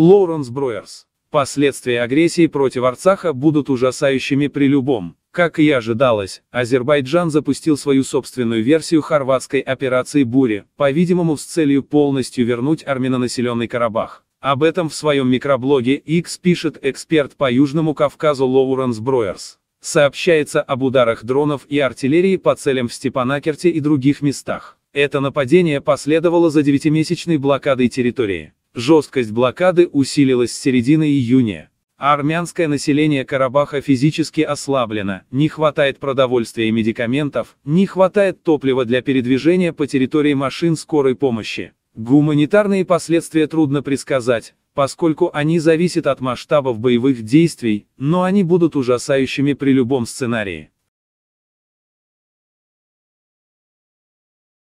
Лоуренс Бруэрс. Последствия агрессии против Арцаха будут ужасающими при любом. Как и ожидалось, Азербайджан запустил свою собственную версию хорватской операции «Бури», по-видимому с целью полностью вернуть армяно-населенный Карабах. Об этом в своем микроблоге X пишет эксперт по Южному Кавказу Лоуренс Броерс. Сообщается об ударах дронов и артиллерии по целям в Степанакерте и других местах. Это нападение последовало за девятимесячной блокадой территории. Жесткость блокады усилилась с середины июня. Армянское население Карабаха физически ослаблено, не хватает продовольствия и медикаментов, не хватает топлива для передвижения по территории машин скорой помощи. Гуманитарные последствия трудно предсказать, поскольку они зависят от масштабов боевых действий, но они будут ужасающими при любом сценарии.